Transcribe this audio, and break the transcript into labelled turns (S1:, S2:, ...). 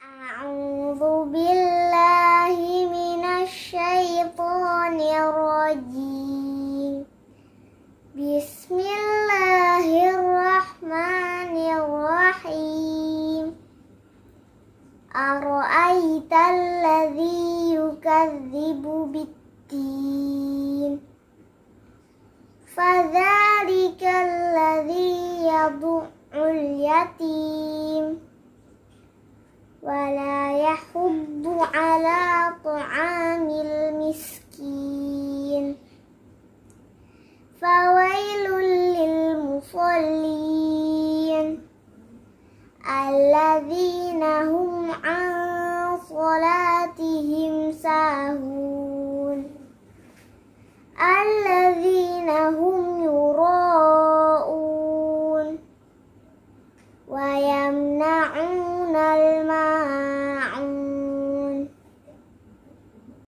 S1: أعوذ بالله من الشيطان الرجيم بسم الله الرحمن الرحيم أرأيت الذي يكذب بالدين فذلك الذي يضع اليتيم ولا يحض على طعام المسكين فويل للمصلين الذين هم عن صلاتهم ساهون الذين هم يراءون ويمنعون الماء